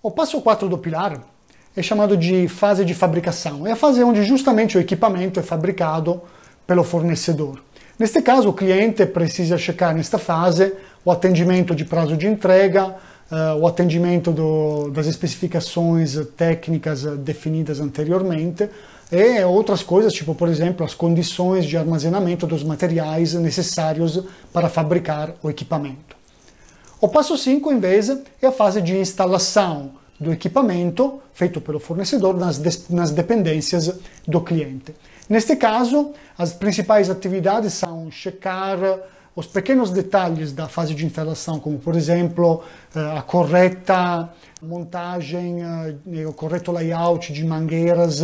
O passo 4 do pilar é chamado de fase de fabricação. É a fase onde justamente o equipamento é fabricado pelo fornecedor. Neste caso, o cliente precisa checar nesta fase o atendimento de prazo de entrega, eh, o atendimento do, das especificações técnicas definidas anteriormente, e é, outras coisas, tipo, por exemplo, as condições de armazenamento dos materiais necessários para fabricar o equipamento. O passo 5, em vez, é a fase de instalação do equipamento feito pelo fornecedor nas, nas dependências do cliente. Neste caso, as principais atividades são checar eh, os pequenos detalhes da fase de instalação, como por exemplo eh, a correta montagem, eh, o correto layout de mangueiras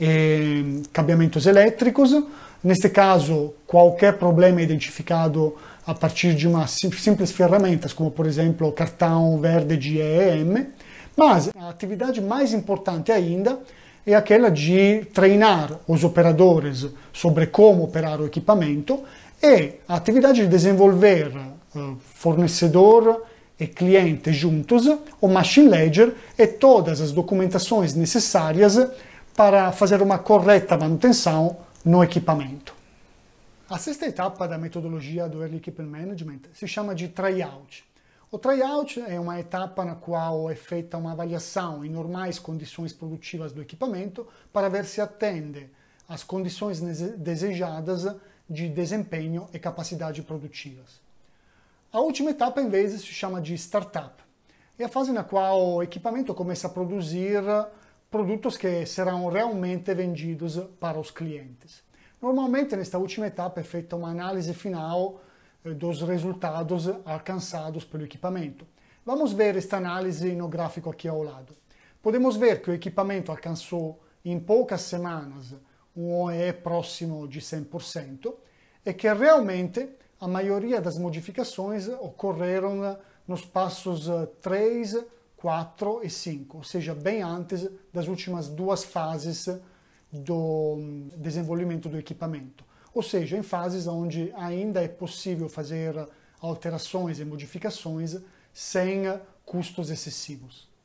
e cabeamentos elétricos. Neste caso, qualquer problema é identificado a partir de uma simples ferramenta como por exemplo cartão verde de EEM, mas a atividade mais importante ainda é aquela de treinar os operadores sobre como operar o equipamento e a atividade de desenvolver eh, fornecedor e cliente juntos, o Machine Ledger e todas as documentações necessárias para fazer uma correta manutenção no equipamento. A sexta etapa da metodologia do Early Equipment Management se chama de tryout. O tryout é uma etapa na qual é feita uma avaliação em normais condições produtivas do equipamento para ver se atende às condições desejadas de desempenho e capacidade produtivas. A última etapa, em vez, se chama de startup. É a fase na qual o equipamento começa a produzir produtos que serão realmente vendidos para os clientes. Normalmente, nesta última etapa, é feita uma análise final eh, dos resultados alcançados pelo equipamento. Vamos ver esta análise no gráfico aqui ao lado. Podemos ver que o equipamento alcançou em poucas semanas um OEE próximo de 100% e que realmente a maioria das modificações ocorreram eh, nos passos 3, eh, 4 e 5, ou seja, bem antes das últimas duas fases do hum, desenvolvimento do equipamento. Ou seja, em fases onde ainda é possível fazer alterações e modificações sem custos excessivos.